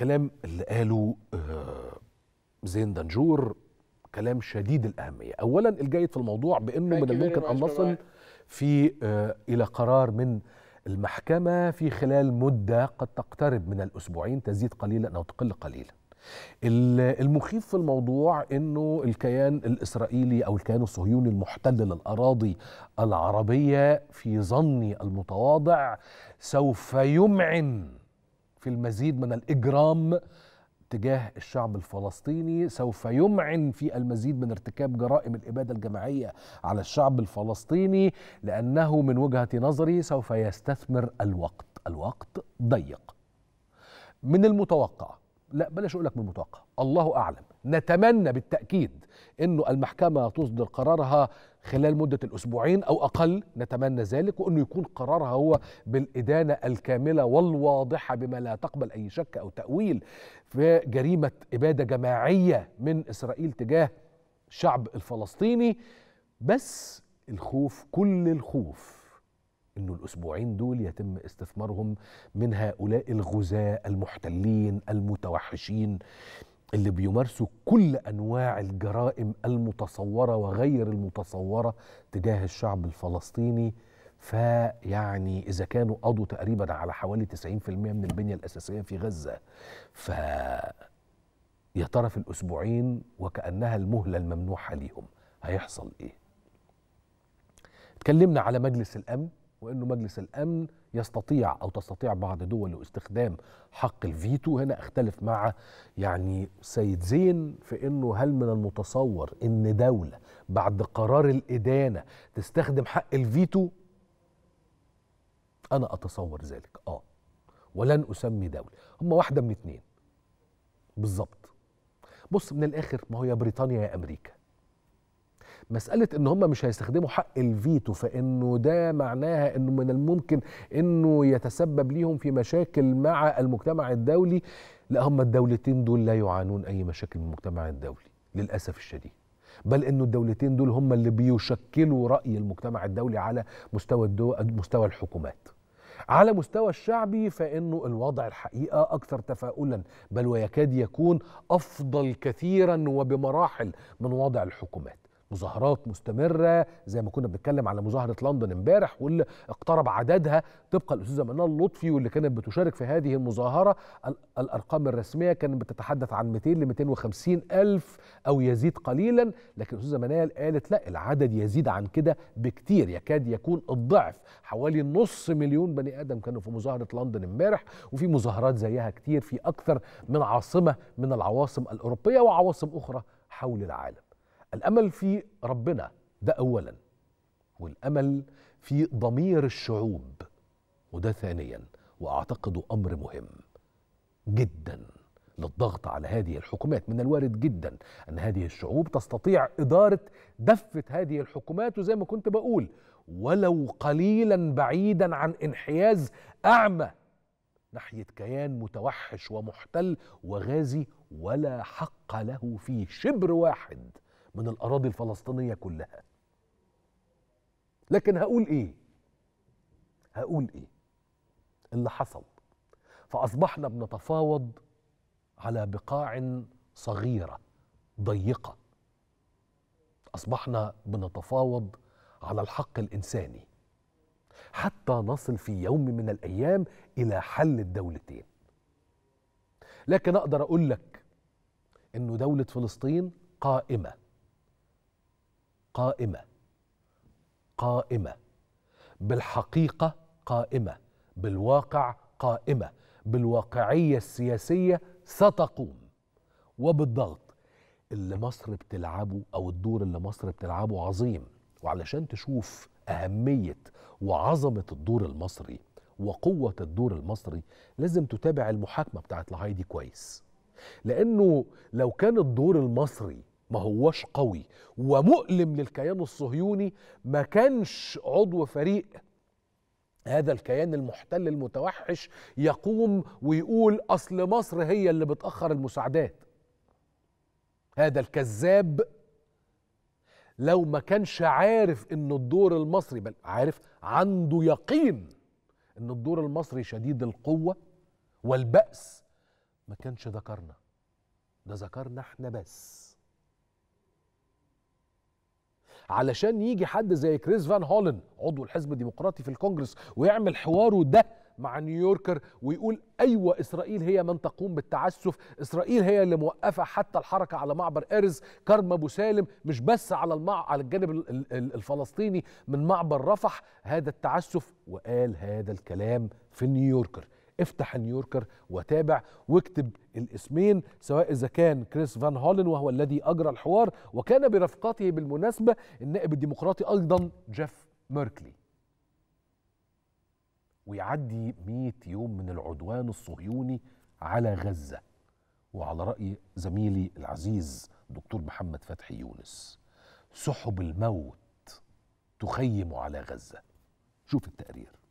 الكلام اللي قاله آه، زين دنجور كلام شديد الأهمية أولا الجيد في الموضوع بأنه من الممكن أن نصل في آه، إلى قرار من المحكمة في خلال مدة قد تقترب من الأسبوعين تزيد قليلا أو تقل قليلا المخيف في الموضوع انه الكيان الاسرائيلي او الكيان الصهيوني المحتل للاراضي العربيه في ظني المتواضع سوف يمعن في المزيد من الإجرام تجاه الشعب الفلسطيني سوف يمعن في المزيد من ارتكاب جرائم الإبادة الجماعية على الشعب الفلسطيني لأنه من وجهة نظري سوف يستثمر الوقت الوقت ضيق من المتوقع لا بلاش اقول لك من المتوقع الله اعلم نتمنى بالتاكيد انه المحكمه تصدر قرارها خلال مده الاسبوعين او اقل نتمنى ذلك وانه يكون قرارها هو بالادانه الكامله والواضحه بما لا تقبل اي شك او تاويل في جريمه اباده جماعيه من اسرائيل تجاه الشعب الفلسطيني بس الخوف كل الخوف انه الاسبوعين دول يتم استثمارهم من هؤلاء الغزاة المحتلين المتوحشين اللي بيمارسوا كل انواع الجرائم المتصوره وغير المتصوره تجاه الشعب الفلسطيني فيعني اذا كانوا قضوا تقريبا على حوالي 90% من البنيه الاساسيه في غزه ف يا ترى في الاسبوعين وكانها المهله الممنوحه ليهم هيحصل ايه اتكلمنا على مجلس الامن وانه مجلس الامن يستطيع او تستطيع بعض دوله استخدام حق الفيتو هنا اختلف مع يعني سيد زين في انه هل من المتصور ان دوله بعد قرار الادانه تستخدم حق الفيتو انا اتصور ذلك اه ولن اسمي دوله هم واحده من اتنين بالظبط بص من الاخر ما هو يا بريطانيا يا امريكا مسألة إن هم مش هيستخدموا حق الفيتو فإنه ده معناها إنه من الممكن إنه يتسبب ليهم في مشاكل مع المجتمع الدولي لا هم الدولتين دول لا يعانون أي مشاكل من المجتمع الدولي للأسف الشديد بل انه الدولتين دول هم اللي بيشكلوا راي المجتمع الدولي على مستوى الدول مستوى الحكومات على مستوى الشعبي فانه الوضع الحقيقه اكثر تفاؤلا بل ويكاد يكون افضل كثيرا وبمراحل من وضع الحكومات مظاهرات مستمره زي ما كنا بنتكلم على مظاهره لندن امبارح واللي اقترب عددها طبقا الاستاذه منال لطفي واللي كانت بتشارك في هذه المظاهره الارقام الرسميه كانت بتتحدث عن 200 ل 250 الف او يزيد قليلا لكن الاستاذه منال قالت لا العدد يزيد عن كده بكتير يكاد يكون الضعف حوالي نص مليون بني ادم كانوا في مظاهره لندن امبارح وفي مظاهرات زيها كتير في اكثر من عاصمه من العواصم الاوروبيه وعواصم اخرى حول العالم الامل في ربنا ده اولا والامل في ضمير الشعوب وده ثانيا واعتقد امر مهم جدا للضغط على هذه الحكومات من الوارد جدا ان هذه الشعوب تستطيع اداره دفه هذه الحكومات وزي ما كنت بقول ولو قليلا بعيدا عن انحياز اعمى ناحيه كيان متوحش ومحتل وغازي ولا حق له فيه شبر واحد من الأراضي الفلسطينية كلها لكن هقول إيه هقول إيه اللي حصل فأصبحنا بنتفاوض على بقاع صغيرة ضيقة أصبحنا بنتفاوض على الحق الإنساني حتى نصل في يوم من الأيام إلى حل الدولتين لكن أقدر أقول لك إنه دولة فلسطين قائمة قائمه قائمه بالحقيقه قائمه بالواقع قائمه بالواقعيه السياسيه ستقوم وبالضغط اللي مصر بتلعبه او الدور اللي مصر بتلعبه عظيم وعلشان تشوف اهميه وعظمه الدور المصري وقوه الدور المصري لازم تتابع المحاكمه بتاعت لهايدي كويس لانه لو كان الدور المصري ما هوش قوي ومؤلم للكيان الصهيوني ما كانش عضو فريق هذا الكيان المحتل المتوحش يقوم ويقول اصل مصر هي اللي بتاخر المساعدات هذا الكذاب لو ما كانش عارف ان الدور المصري بل عارف عنده يقين ان الدور المصري شديد القوه والباس ما كانش ذكرنا ده ذكرنا احنا بس علشان يجي حد زي كريس فان هولن عضو الحزب الديمقراطي في الكونجرس ويعمل حواره ده مع نيويوركر ويقول ايوه اسرائيل هي من تقوم بالتعسف، اسرائيل هي اللي موقفه حتى الحركه على معبر ارز، كرم ابو سالم مش بس على المع... على الجانب الفلسطيني من معبر رفح، هذا التعسف وقال هذا الكلام في نيويوركر. افتح النيويوركر وتابع واكتب الاسمين سواء اذا كان كريس فان هولن وهو الذي اجرى الحوار وكان برفقته بالمناسبه النائب الديمقراطي ايضا جيف ميركلي ويعدي 100 يوم من العدوان الصهيوني على غزه وعلى راي زميلي العزيز دكتور محمد فتحي يونس سحب الموت تخيم على غزه شوف التقرير